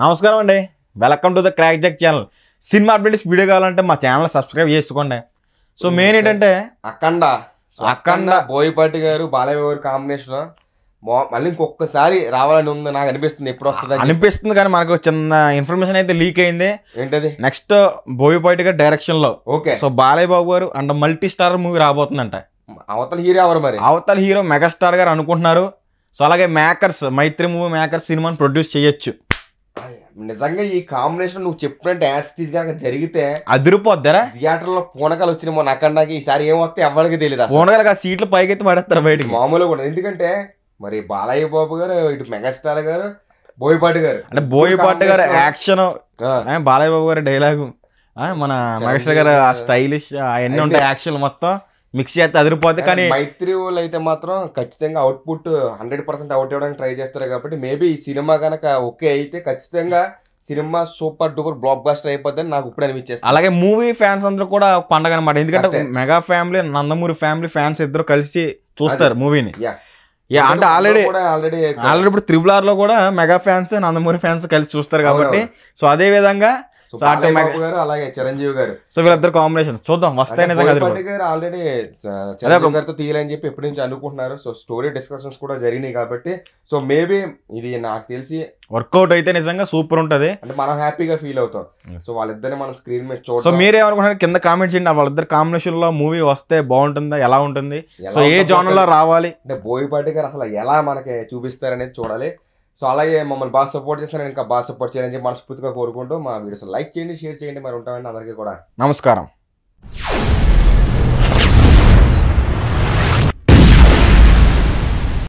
నమస్కారం అండి welcome to the crack jack channel cinema updates video కావాలంటే మా ఛానల్ సబ్స్క్రైబ్ చేసుకోండి సో మెయిన్ ఏంటంటే అఖండ అఖండ బోయపాటి గారు బాలయ్య గారు కాంబినేషన్ మళ్ళీ ఇంకొకసారి రావాలని ఉంది నాకు అనిపిస్తుంది ఎప్పుడు వస్తుంది అనిపిస్తుంది కానీ మనకు చిన్న ఇన్ఫర్మేషన్ అయితే లీక్ అయింది ఏంటది నెక్స్ట్ బోయపాటి గారు డైరెక్షన్ లో ఓకే సో బాలయ్య బాబు గారు అండ్ మల్టీ స్టార్ మూవీ రాబోతుందంట అవతల హీరో ఎవరు మరి అవతల హీరో మెగాస్టార్ గారు అనుకుంటున్నారు సో అలాగే మేకర్స్ మైత్రి మూవీ మేకర్స్ సినిమాని ప్రొడ్యూస్ చేయొచ్చు నిజంగా ఈ కాంబినేషన్ నువ్వు చెప్పినట్టు యాసిటీస్ కనుక జరిగితే అదిరిపోద్దరా థియేటర్ లో పూనకాలు వచ్చిన మన అక్కడకి ఈసారి ఏం వస్తే ఎవరికి తెలియదు పూనకాలు ఆ సీట్లు పైకెత్తి పడేస్తారు బయట మామూలుగా కూడా ఎందుకంటే మరి బాలయ్య బాబు గారు ఇటు మెగాస్టార్ గారు బోయపాటి గారు అంటే బోయపాటి గారు యాక్షన్ బాలయ్య బాబు గారు డైలాగు మన మెగాస్టార్ గారు ఆ స్టైలిష్ అవన్నీ ఉంటాయి యాక్షన్ మొత్తం మిక్స్ చేస్తే అదిరిపోతే కానీ మైత్రి అయితే మాత్రం ఖచ్చితంగా అవుట్పుట్ హండ్రెడ్ పర్సెంట్ అవుట్ అవ్వడానికి ట్రై చేస్తారు కాబట్టి మేబీ ఈ సినిమా కనుక ఓకే అయితే ఖచ్చితంగా cinema super duper blockbuster అయిపోద్దని నాకు ఇప్పుడు అనిపించేస్తుంది అలాగే మూవీ ఫ్యాన్స్ అందరూ కూడా పండగ అనమాట ఎందుకంటే mega family Nandamuri family fans ఇద్దరు కలిసి చూస్తారు మూవీని యా అంటే ఆల్రెడీ ఆల్రెడీ ఆల్రెడీ ఇప్పుడు త్రిబుల్ ఆర్ లో కూడా మెగా ఫ్యాన్స్ నందమూరి ఫ్యాన్స్ కలిసి చూస్తారు కాబట్టి సో అదే విధంగా అలాగే చిరంజీవి గారు సో వీళ్ళిద్దరు కాంబినేషన్ చూద్దాం వస్తే ఆల్రెడీ చిరంజీవి గారితో తీయాలని చెప్పి ఎప్పటి నుంచి అనుకుంటున్నారు సో స్టోరీ డిస్కషన్స్ కూడా జరిగినాయి కాబట్టి సో మేబీ ఇది నాకు తెలిసి వర్కౌట్ అయితే నిజంగా సూపర్ ఉంటది అంటే మనం హ్యాపీగా ఫీల్ అవుతాం సో వాళ్ళిద్దరిని మనం స్క్రీన్ మీద చూడ సో మీరేమనుకుంటున్నారు కింద కామెంట్ చేయండి వాళ్ళిద్దరు కాంబినేషన్ లో మూవీ వస్తే బాగుంటుందా ఎలా ఉంటుంది సో ఏ జోన్ లో రావాలి అంటే బోయపాటి గారు అసలు ఎలా మనకి చూపిస్తారనేది చూడాలి సో అలాగే మమ్మల్ని బాగా సపోర్ట్ చేస్తాను ఇంకా బాగా సపోర్ట్ చేయాలని మనస్ఫూర్తిగా కోరుకుంటూ మా వీడియోస్ లైక్ చేయండి షేర్ చేయండి మరి ఉంటామండి అందరికీ కూడా నమస్కారం